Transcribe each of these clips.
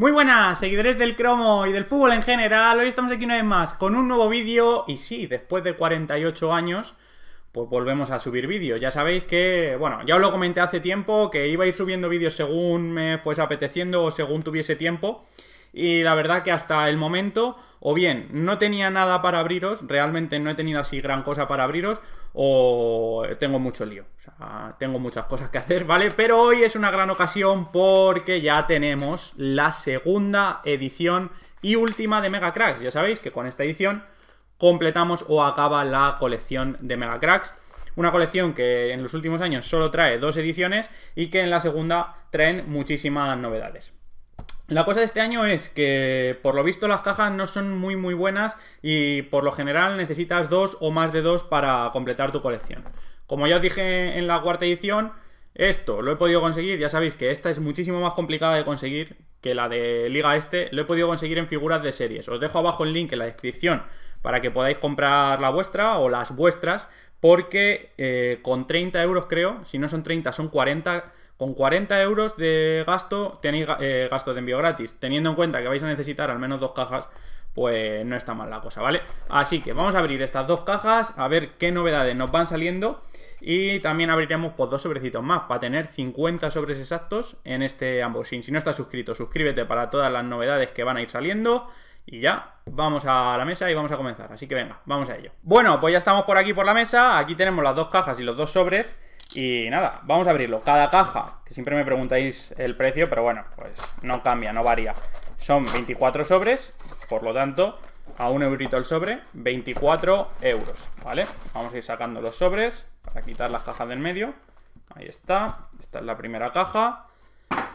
Muy buenas, seguidores del cromo y del fútbol en general. Hoy estamos aquí una vez más con un nuevo vídeo. Y sí, después de 48 años, pues volvemos a subir vídeos. Ya sabéis que, bueno, ya os lo comenté hace tiempo que iba a ir subiendo vídeos según me fuese apeteciendo o según tuviese tiempo. Y la verdad que hasta el momento o bien no tenía nada para abriros, realmente no he tenido así gran cosa para abriros, o tengo mucho lío. O sea, tengo muchas cosas que hacer, ¿vale? Pero hoy es una gran ocasión porque ya tenemos la segunda edición y última de Mega Cracks. Ya sabéis que con esta edición completamos o acaba la colección de Mega Cracks. Una colección que en los últimos años solo trae dos ediciones y que en la segunda traen muchísimas novedades. La cosa de este año es que, por lo visto, las cajas no son muy muy buenas y por lo general necesitas dos o más de dos para completar tu colección. Como ya os dije en la cuarta edición, esto lo he podido conseguir, ya sabéis que esta es muchísimo más complicada de conseguir que la de Liga Este, lo he podido conseguir en figuras de series. Os dejo abajo el link en la descripción para que podáis comprar la vuestra o las vuestras, porque eh, con 30 euros creo, si no son 30 son 40 con 40 euros de gasto tenéis eh, gasto de envío gratis. Teniendo en cuenta que vais a necesitar al menos dos cajas, pues no está mal la cosa, ¿vale? Así que vamos a abrir estas dos cajas, a ver qué novedades nos van saliendo. Y también abriremos pues, dos sobrecitos más para tener 50 sobres exactos en este unboxing. Si no estás suscrito, suscríbete para todas las novedades que van a ir saliendo. Y ya, vamos a la mesa y vamos a comenzar. Así que venga, vamos a ello. Bueno, pues ya estamos por aquí por la mesa. Aquí tenemos las dos cajas y los dos sobres. Y nada, vamos a abrirlo. Cada caja, que siempre me preguntáis el precio, pero bueno, pues no cambia, no varía. Son 24 sobres, por lo tanto, a un eurito el sobre, 24 euros, ¿vale? Vamos a ir sacando los sobres para quitar las cajas del medio. Ahí está, esta es la primera caja.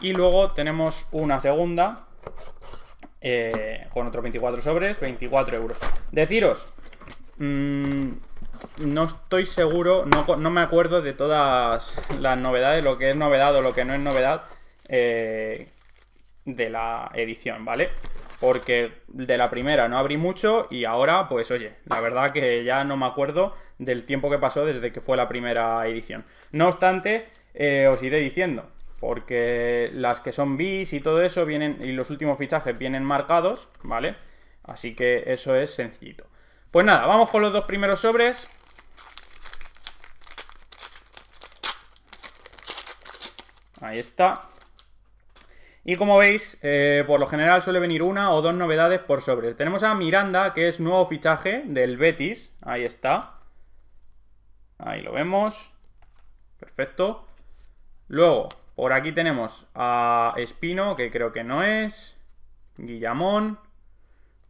Y luego tenemos una segunda eh, con otros 24 sobres, 24 euros. Deciros, mmm, no estoy seguro, no, me acuerdo de todas las novedades, lo que es novedad o lo que no es novedad eh, de la edición, ¿vale? Porque de la primera no abrí mucho y ahora, pues oye, la verdad que ya no me acuerdo del tiempo que pasó desde que fue la primera edición. No obstante, eh, os iré diciendo, porque las que son bis y todo eso vienen, y los últimos fichajes vienen marcados, ¿vale? Así que eso es sencillito. Pues nada, vamos con los dos primeros sobres. Ahí está. Y como veis, eh, por lo general suele venir una o dos novedades por sobre. Tenemos a Miranda, que es nuevo fichaje del Betis. Ahí está. Ahí lo vemos. Perfecto. Luego, por aquí tenemos a Espino, que creo que no es. Guillamón.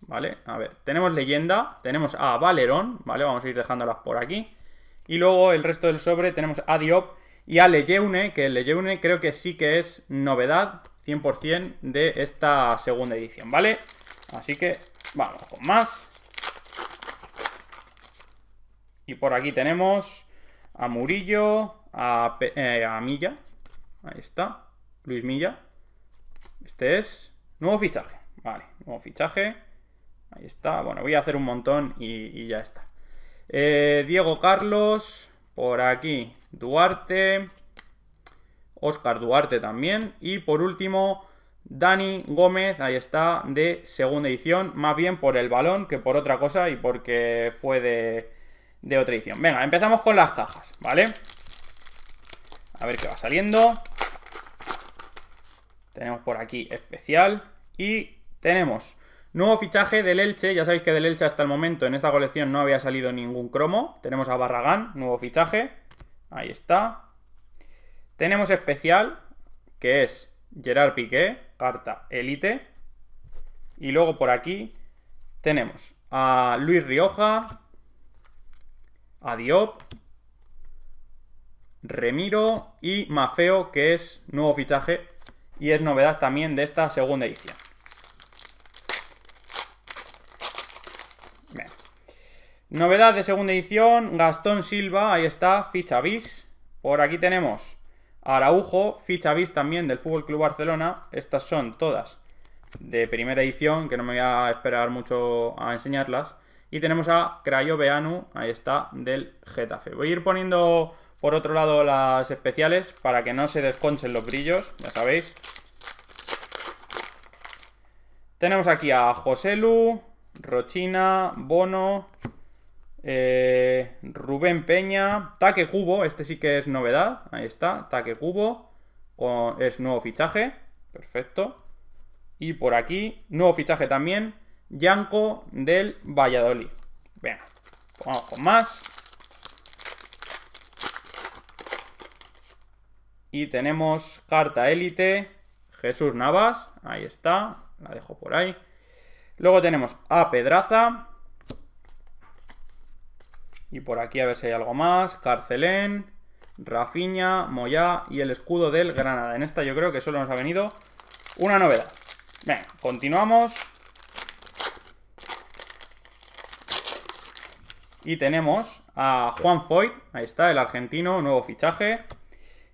Vale, a ver. Tenemos Leyenda. Tenemos a Valerón. Vale, vamos a ir dejándolas por aquí. Y luego el resto del sobre tenemos a Diop y a Lejeune, que Lejeune creo que sí que es novedad 100% de esta segunda edición, ¿vale? Así que vamos con más. Y por aquí tenemos a Murillo, eh, a, Milla. Ahí está, Luis Milla. Este es nuevo fichaje. Vale, nuevo fichaje. Ahí está. Bueno, voy a hacer un montón y, ya está. Eh, Diego Carlos, por aquí, Duarte. Oscar Duarte también. Y por último, Dani Gómez, ahí está, de segunda edición. Más bien por el balón que por otra cosa y porque fue de, de otra edición. Venga, empezamos con las cajas, ¿vale? A ver qué va saliendo. Tenemos por aquí especial. Y tenemos Nuevo fichaje del Elche, ya sabéis que del Elche hasta el momento en esta colección no había salido ningún cromo. Tenemos a Barragán, nuevo fichaje, ahí está. Tenemos especial, que es Gerard Piqué, carta Elite. Y luego por aquí tenemos a Luis Rioja, a Diop, Remiro y Mafeo, que es nuevo fichaje y es novedad también de esta segunda edición. Novedad de segunda edición, Gastón Silva, ahí está, ficha bis. Por aquí tenemos Araujo, ficha bis también del Fútbol Club Barcelona. Estas son todas de primera edición, que no me voy a esperar mucho a enseñarlas. Y tenemos a Crayo Beanu, ahí está, del Getafe. Voy a ir poniendo por otro lado las especiales para que no se desconchen los brillos, ya sabéis. Tenemos aquí a Joselu, Rochina, Bono, eh, Rubén Peña, Taque Cubo, este sí que es novedad, ahí está, Taque Cubo, es nuevo fichaje, perfecto. Y por aquí, nuevo fichaje también, Yanko del Valladolid. Venga, vamos con más. Y tenemos carta élite, Jesús Navas, ahí está, la dejo por ahí. Luego tenemos a Pedraza, y por aquí a ver si hay algo más. Carcelén, Rafiña, Moyá y el escudo del Granada. En esta yo creo que solo nos ha venido una novedad. Bien, continuamos. Y tenemos a Juan Foyt, ahí está, el argentino, nuevo fichaje.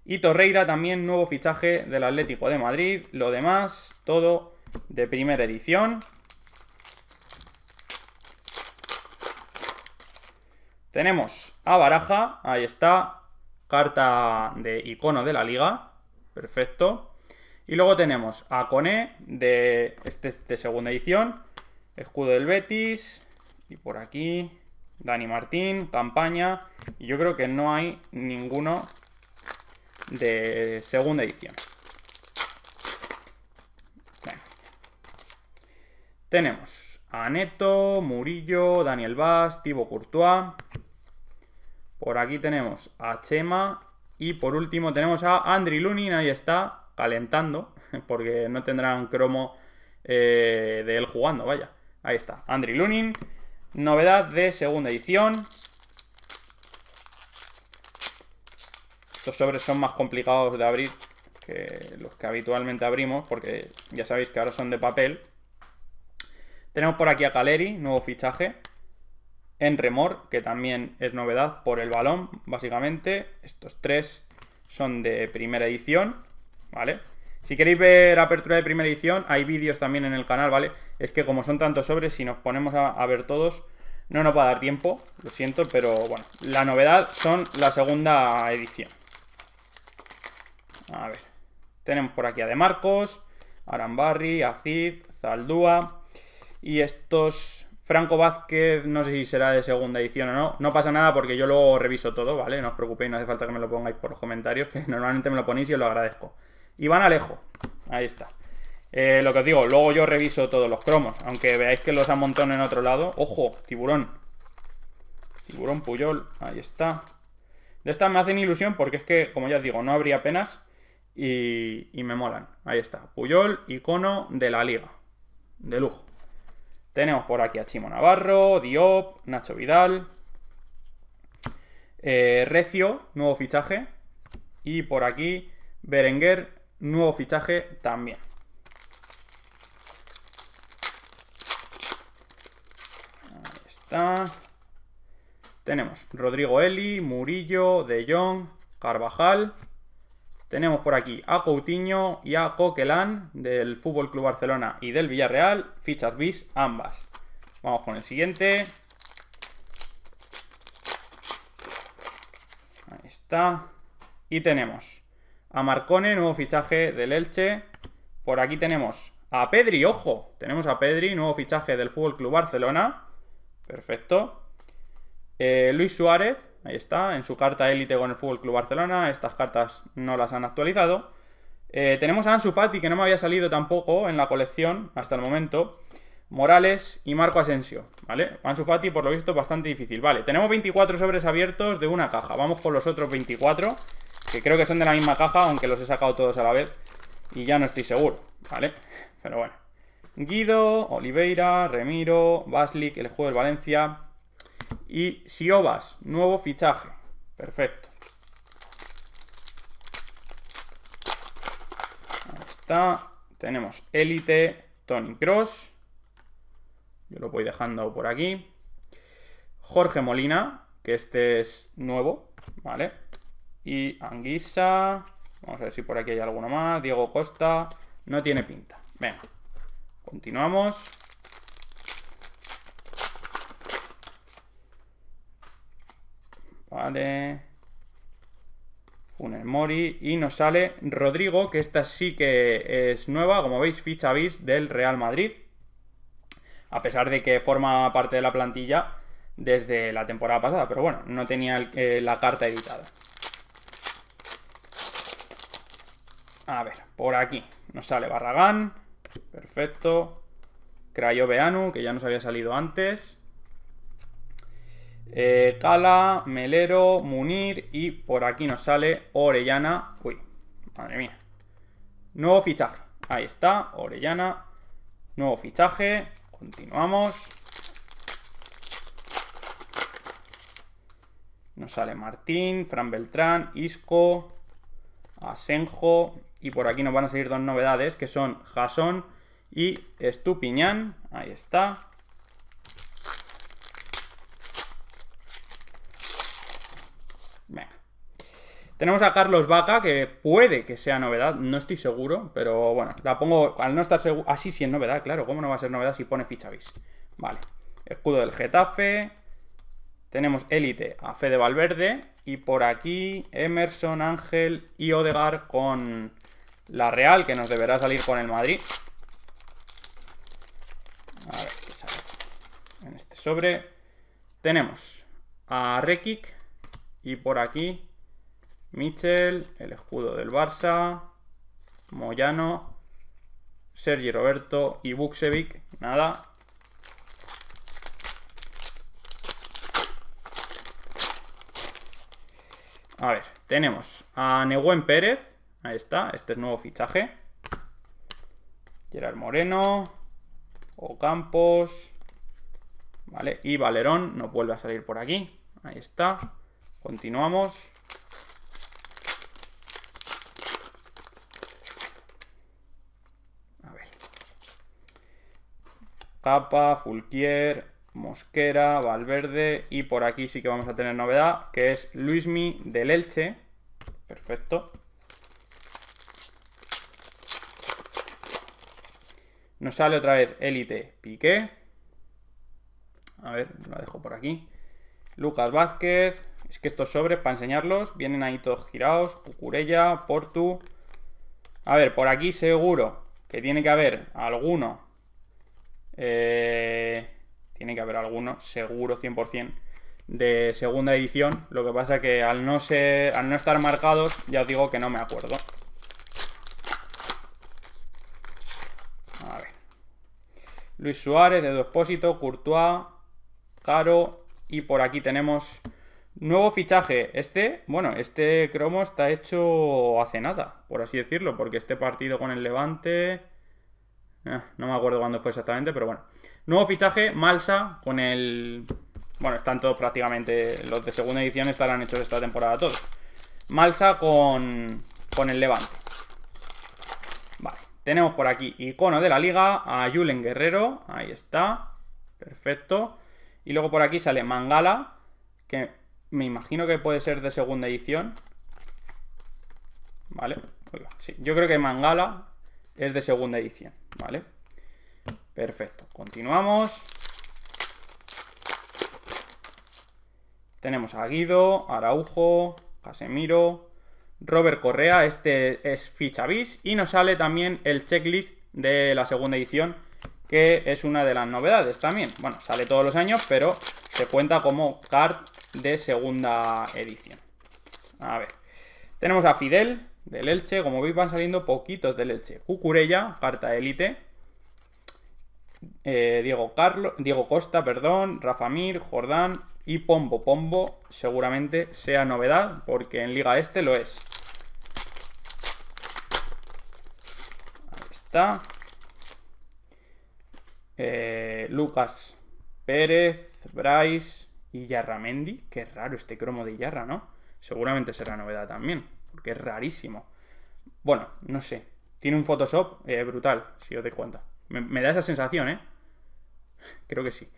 Y Torreira también, nuevo fichaje del Atlético de Madrid. Lo demás, todo de primera edición. Tenemos a Baraja, ahí está, carta de icono de la liga, perfecto. Y luego tenemos a Cone, de, este, de segunda edición, escudo del Betis, y por aquí, Dani Martín, campaña, y yo creo que no hay ninguno de segunda edición. Tenemos a Neto, Murillo, Daniel Vaz, Tibo Courtois... Por aquí tenemos a Chema. Y por último tenemos a Andri Lunin, ahí está, calentando, porque no tendrán cromo eh, de él jugando, vaya. Ahí está, Andri Lunin, novedad de segunda edición. Estos sobres son más complicados de abrir que los que habitualmente abrimos, porque ya sabéis que ahora son de papel. Tenemos por aquí a Caleri, nuevo fichaje en remor, que también es novedad por el balón, básicamente. Estos tres son de primera edición, ¿vale? Si queréis ver apertura de primera edición, hay vídeos también en el canal, ¿vale? Es que como son tantos sobres, si nos ponemos a, ver todos, no nos va a dar tiempo, lo siento, pero bueno. La novedad son la segunda edición. A ver, tenemos por aquí a De Marcos, Arambarri, Acid, Zaldúa y estos Franco Vázquez, no sé si será de segunda edición o no. No pasa nada porque yo luego reviso todo, ¿vale? No os preocupéis, no hace falta que me lo pongáis por los comentarios, que normalmente me lo ponéis y os lo agradezco. Iván Alejo, ahí está. Eh, lo que os digo, luego yo reviso todos los cromos, aunque veáis que los amontono en otro lado. ¡Ojo! Tiburón. Tiburón Puyol, ahí está. De estas me hacen ilusión porque es que, como ya os digo, no habría penas y, y me molan. Ahí está, Puyol, icono de la liga. De lujo. Tenemos por aquí a Chimo Navarro, Diop, Nacho Vidal, eh, Recio, nuevo fichaje. Y por aquí Berenguer, nuevo fichaje también. Ahí está. Tenemos Rodrigo Eli, Murillo, De Jong, Carvajal, tenemos por aquí a Coutinho y a Coquelán, del Fútbol Club Barcelona y del Villarreal, fichas bis ambas. Vamos con el siguiente. Ahí está. Y tenemos a Marcone, nuevo fichaje del Elche. Por aquí tenemos a Pedri, ojo. Tenemos a Pedri, nuevo fichaje del Fútbol Club Barcelona. Perfecto. Eh, Luis Suárez, ahí está, en su carta élite con el Fútbol Club Barcelona. Estas cartas no las han actualizado. Eh, tenemos a Ansu Fati, que no me había salido tampoco en la colección hasta el momento. Morales y Marco Asensio, ¿vale? Ansu Fati, por lo visto, bastante difícil. Vale, tenemos 24 sobres abiertos de una caja. Vamos con los otros 24, que creo que son de la misma caja, aunque los he sacado todos a la vez. Y ya no estoy seguro, ¿vale? Pero bueno. Guido, Oliveira, Remiro, que el juego del Valencia, y Siobas, nuevo fichaje. Perfecto. Ahí está. Tenemos Elite, Tony Cross. Yo lo voy dejando por aquí. Jorge Molina, que este es nuevo, ¿vale? Y Anguisa. Vamos a ver si por aquí hay alguno más. Diego Costa. No tiene pinta. Venga. Continuamos. Vale. Funes Mori. Y nos sale Rodrigo, que esta sí que es nueva. Como veis, ficha bis del Real Madrid. A pesar de que forma parte de la plantilla desde la temporada pasada. Pero bueno, no tenía eh, la carta editada. A ver, por aquí. Nos sale Barragán. Perfecto. Beanu, que ya nos había salido antes eh, Cala, Melero, Munir y por aquí nos sale Orellana. Uy, madre mía. Nuevo fichaje. Ahí está, Orellana. Nuevo fichaje. Continuamos. Nos sale Martín, Fran Beltrán, Isco, Asenjo. Y por aquí nos van a salir dos novedades que son Jason y Estupiñán. Ahí está. Tenemos a Carlos Vaca, que puede que sea novedad, no estoy seguro, pero bueno, la pongo al no estar seguro. Así ah, es novedad, claro, ¿cómo no va a ser novedad si pone ficha bis? Vale, escudo del Getafe. Tenemos élite a Fede Valverde. Y por aquí Emerson, Ángel y Odegar con la Real, que nos deberá salir con el Madrid. A ver, en este sobre tenemos a Rekik y por aquí Michel, el escudo del Barça, Moyano, Sergi Roberto y Buksevic. Nada. A ver, tenemos a Nehuen Pérez. Ahí está, este es nuevo fichaje. Gerard Moreno, Ocampos, ¿vale? Y Valerón no vuelve a salir por aquí. Ahí está. Continuamos. Capa, Fulquier, Mosquera, Valverde y por aquí sí que vamos a tener novedad, que es Luismi del Elche. Perfecto. Nos sale otra vez Elite Piqué. A ver, lo dejo por aquí. Lucas Vázquez. Es que estos sobres, para enseñarlos, vienen ahí todos girados. Cucurella, Portu. A ver, por aquí seguro que tiene que haber alguno eh, tiene que haber alguno, seguro 100%, de segunda edición. Lo que pasa que al no, al no estar marcados, ya os digo que no me acuerdo. A ver. Luis Suárez, de Depósito, Courtois, Caro. Y por aquí tenemos nuevo fichaje. Este, bueno, este cromo está hecho hace nada, por así decirlo, porque este partido con el Levante eh, no me acuerdo cuándo fue exactamente, pero bueno. Nuevo fichaje, Malsa, con el... Bueno, están todos prácticamente... Los de segunda edición estarán hechos esta temporada todos. Malsa con, con el Levante. Vale, tenemos por aquí icono de la liga, a Julen Guerrero, ahí está, perfecto. Y luego por aquí sale Mangala, que me imagino que puede ser de segunda edición. Vale, sí, yo creo que Mangala es de segunda edición, ¿vale? Perfecto, continuamos. Tenemos a Guido, Araujo, Casemiro, Robert Correa, este es ficha bis y nos sale también el checklist de la segunda edición que es una de las novedades también. Bueno, sale todos los años, pero se cuenta como card de segunda edición. A ver, tenemos a Fidel, del Elche. Como veis van saliendo poquitos del Elche. Cucurella, carta élite. Eh, Diego, Diego Costa, perdón, Rafamir, Jordán y Pombo. Pombo seguramente sea novedad porque en Liga Este lo es. Ahí está. Eh, Lucas Pérez, Bryce y Yarramendi. Qué raro este cromo de Yarra, ¿no? Seguramente será novedad también. Que es rarísimo. Bueno, no sé. Tiene un Photoshop eh, brutal, si os dais cuenta. Me, da esa sensación, ¿eh? Creo que sí.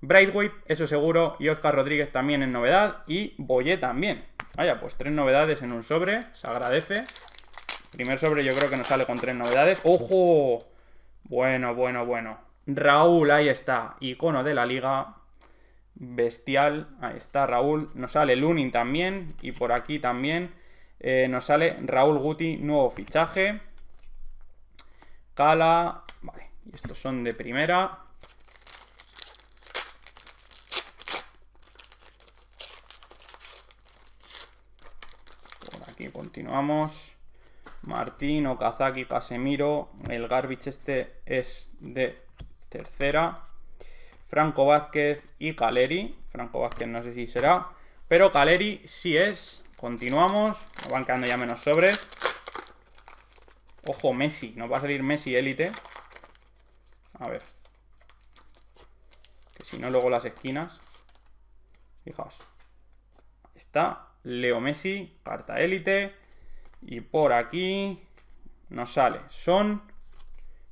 Brightwave, eso seguro. Y Oscar Rodríguez también en novedad. Y Boyé también. Vaya, pues tres novedades en un sobre. Se agradece. Primer sobre yo creo que nos sale con tres novedades. ¡Ojo! Bueno, bueno, bueno. Raúl, ahí está. Icono de la liga. Bestial. Ahí está Raúl. Nos sale Lunin también. Y por aquí también. Eh, nos sale Raúl Guti, nuevo fichaje. Cala. Vale, y estos son de primera. Por aquí continuamos. Martín, Okazaki, Casemiro. El garbage este es de tercera. Franco Vázquez y Caleri. Franco Vázquez no sé si será. Pero Caleri sí es Continuamos. Van quedando ya menos sobres. Ojo, Messi. Nos va a salir Messi élite. A ver. Que si no, luego las esquinas. Fijaos. Ahí está. Leo Messi, carta élite. Y por aquí nos sale Son.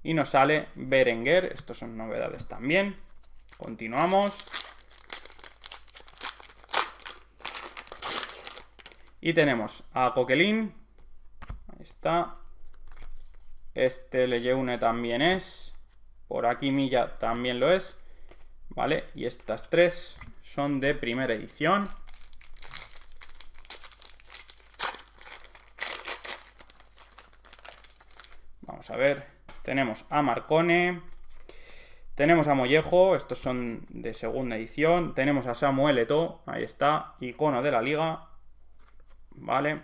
Y nos sale Berenguer. Estos son novedades también. Continuamos. Y tenemos a Coquelin. Ahí está. Este Leyeune también es. Por aquí Milla también lo es. ¿Vale? Y estas tres son de primera edición. Vamos a ver. Tenemos a Marcone. Tenemos a Mollejo, estos son de segunda edición. Tenemos a Samuel Eto, ahí está, icono de la liga. ¿vale?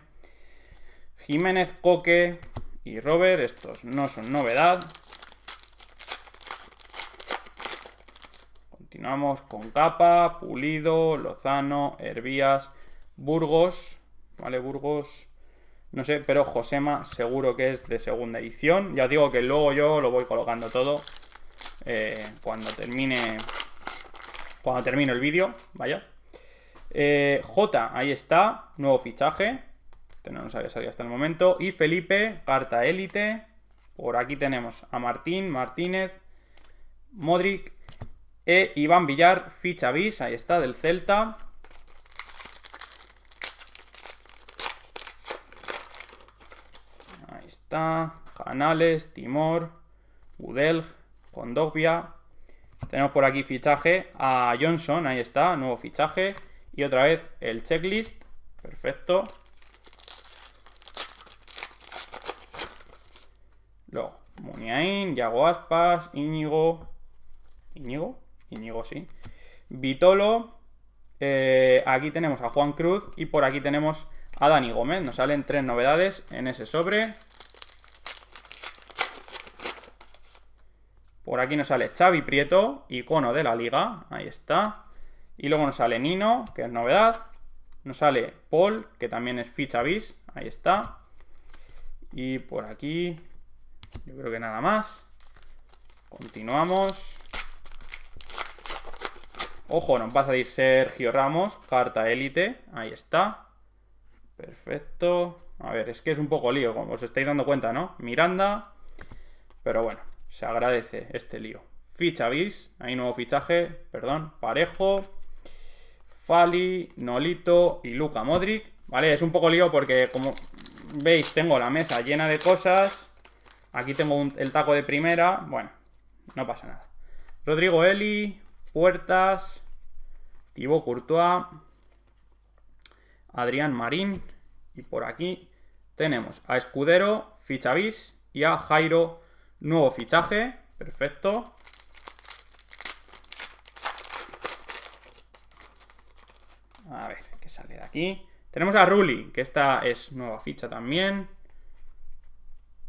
Jiménez, Coque y Robert, estos no son novedad. Continuamos con Capa, Pulido, Lozano, Hervías, Burgos, ¿vale? Burgos, no sé, pero Josema seguro que es de segunda edición. Ya digo que luego yo lo voy colocando todo eh, cuando termine cuando termine el vídeo, vaya. Eh, J, ahí está, nuevo fichaje. tenemos este no nos había salido hasta el momento. Y Felipe, carta élite. Por aquí tenemos a Martín, Martínez, Modric e Iván Villar, ficha bis, ahí está, del Celta. Ahí está, Canales, Timor, Udelg, Condogbia, Tenemos por aquí fichaje a Johnson, ahí está, nuevo fichaje. Y otra vez el checklist. Perfecto. Luego, Muniain, Yago Aspas, Íñigo. Íñigo, Íñigo sí. Vitolo. Eh, aquí tenemos a Juan Cruz y por aquí tenemos a Dani Gómez. Nos salen tres novedades en ese sobre. Por aquí nos sale Xavi Prieto, icono de la liga. Ahí está. Y luego nos sale Nino, que es novedad. Nos sale Paul, que también es ficha bis. Ahí está. Y por aquí, yo creo que nada más. Continuamos. Ojo, nos va a salir Sergio Ramos, carta élite. Ahí está. Perfecto. A ver, es que es un poco lío, como os estáis dando cuenta, ¿no? Miranda. Pero bueno, se agradece este lío. Ficha bis, hay nuevo fichaje, perdón, parejo. Fali, Nolito y Luca Modric, ¿vale? Es un poco lío porque, como veis, tengo la mesa llena de cosas. Aquí tengo el taco de primera. Bueno, no pasa nada. Rodrigo Eli, Puertas, Thibaut Courtois, Adrián Marín. Y por aquí tenemos a Escudero, Fichavis y a Jairo, nuevo fichaje. Perfecto. A ver, que sale de aquí. Tenemos a Ruli, que esta es nueva ficha también.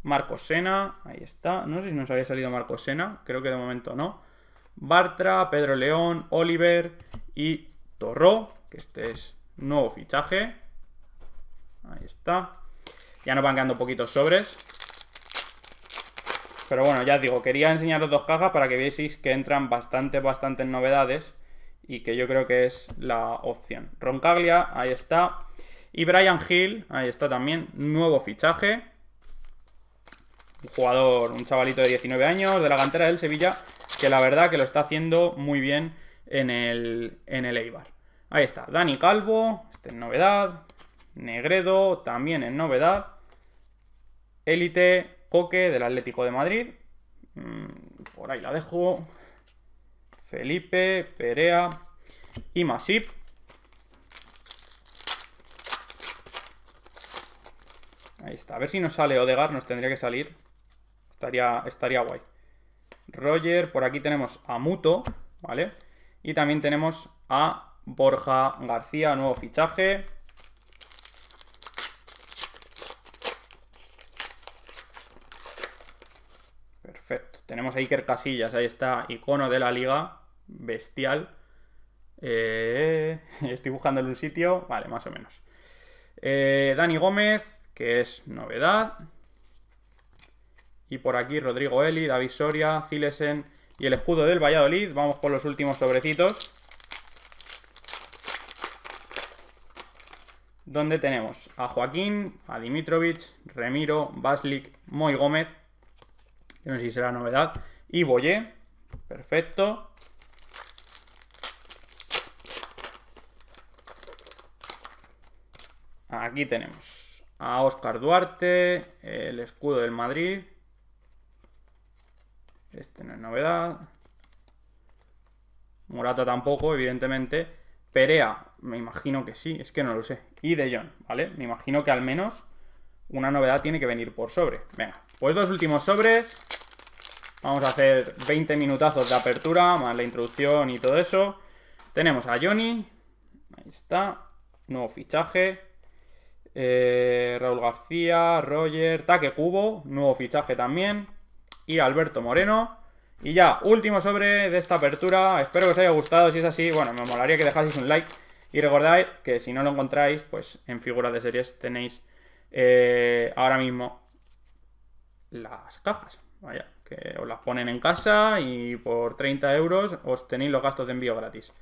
Marcosena, Sena, ahí está. No sé si nos había salido Marcosena, Sena, creo que de momento no. Bartra, Pedro León, Oliver y Torró, que este es nuevo fichaje. Ahí está. Ya nos van quedando poquitos sobres. Pero bueno, ya os digo, quería enseñaros dos cajas para que vieseis que entran bastante, bastantes novedades y que yo creo que es la opción. Roncaglia, ahí está. Y Brian Hill, ahí está también, nuevo fichaje. Un jugador, un chavalito de 19 años, de la cantera del Sevilla, que la verdad que lo está haciendo muy bien en el, Eibar. Ahí está, Dani Calvo, este es novedad. Negredo, también en novedad. Élite, Coque, del Atlético de Madrid. Mm, por ahí la dejo. Felipe, Perea y Masip. Ahí está. A ver si nos sale Odegar, nos tendría que salir. Estaría, estaría guay. Roger, por aquí tenemos a Muto, ¿vale? Y también tenemos a Borja García, nuevo fichaje. Perfecto. Tenemos a Iker Casillas, ahí está, icono de la liga bestial. Eh, estoy en un sitio, vale, más o menos. Eh, Dani Gómez, que es novedad. Y por aquí Rodrigo Eli, David Soria, Cilesen y el escudo del Valladolid. Vamos por los últimos sobrecitos. Donde tenemos a Joaquín, a Dimitrovich, Remiro, Baslik, Moy Gómez, no sé si será novedad, y Boyé, perfecto. Aquí tenemos a Oscar Duarte, el escudo del Madrid. Este no es novedad. Morata tampoco, evidentemente. Perea, me imagino que sí, es que no lo sé. Y De Jong, ¿vale? Me imagino que al menos una novedad tiene que venir por sobre. Venga, pues dos últimos sobres. Vamos a hacer 20 minutazos de apertura, más la introducción y todo eso. Tenemos a Johnny. Ahí está. Nuevo fichaje. Eh, Raúl García, Roger, Taque Cubo, nuevo fichaje también. Y Alberto Moreno. Y ya, último sobre de esta apertura. Espero que os haya gustado. Si es así, bueno, me molaría que dejaseis un like. Y recordad que si no lo encontráis, pues en figuras de series tenéis eh, ahora mismo las cajas. Vaya, que os las ponen en casa y por 30 euros os tenéis los gastos de envío gratis.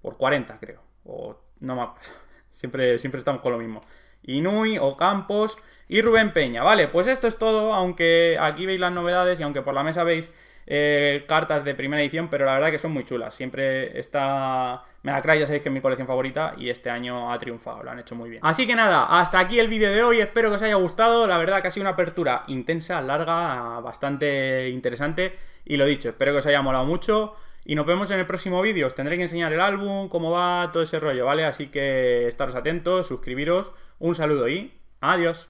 Por 40, creo. O no me acuerdo. Siempre, siempre estamos con lo mismo. Inui, Ocampos y Rubén Peña. Vale, pues esto es todo, aunque aquí veis las novedades y aunque por la mesa veis eh, cartas de primera edición, pero la verdad que son muy chulas. Siempre está... Megacry ya sabéis que es mi colección favorita y este año ha triunfado, lo han hecho muy bien. Así que nada, hasta aquí el vídeo de hoy, espero que os haya gustado, la verdad que ha sido una apertura intensa, larga, bastante interesante y lo dicho, espero que os haya molado mucho y nos vemos en el próximo vídeo, os tendré que enseñar el álbum, cómo va, todo ese rollo, ¿vale? Así que estaros atentos, suscribiros un saludo y adiós.